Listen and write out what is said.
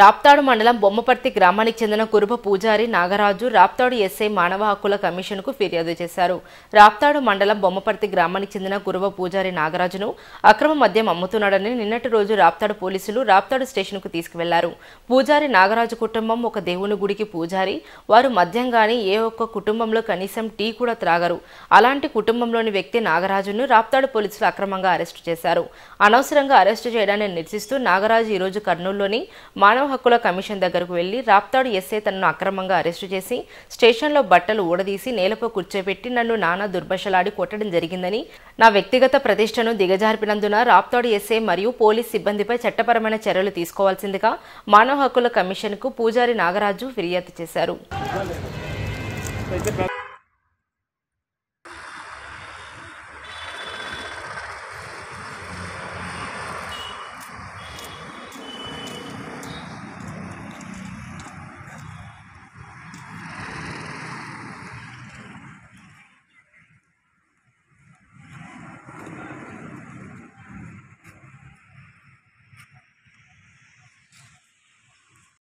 రాప్తాడు మండలం బొమ్మపర్తి గ్రామానికి చెందిన కురుబ పూజారి నాగరాజు రాప్తాడు ఎస్ఐ మానవ హక్కుల కమిషన్కు ఫిర్యాదు చేశారు రాప్తాడు మండలం బొమ్మపర్తి గ్రామానికి చెందిన కురుబ పూజారి నాగరాజును అక్రమ మద్యం అమ్ముతున్నాడని నిన్నటి రోజు రాప్తాడు పోలీసులు రాప్తాడు స్టేషన్కు తీసుకువెళ్లారు పూజారి నాగరాజు కుటుంబం ఒక దేవుని గుడికి పూజారి వారు మద్యం గాని ఏ ఒక్క కుటుంబంలో కనీసం టీ కూడా త్రాగరు అలాంటి కుటుంబంలోని వ్యక్తి నాగరాజును రాప్తాడు పోలీసులు అక్రమంగా అరెస్టు చేశారు అనవసరంగా అరెస్టు చేయడాన్ని నిరసిస్తూ నాగరాజు ఈరోజు కర్నూలులోని మానవ మానవ హక్కుల కమిషన్ దగ్గరకు వెళ్లి రాప్తాడు ఎస్ఏ తనను అక్రమంగా అరెస్టు చేసి స్టేషన్లో బట్టలు ఊడదీసి నేలపై కూర్చోబెట్టి నన్ను నానా దుర్భషలాడి కొట్టడం జరిగిందని నా వ్యక్తిగత ప్రతిష్టను దిగజార్పినందున రాప్తాడు ఎస్ఏ మరియు పోలీస్ సిబ్బందిపై చట్టపరమైన చర్యలు తీసుకోవాల్సిందిగా మానవ హక్కుల కమిషన్కు పూజారి నాగరాజు ఫిర్యాదు చేశారు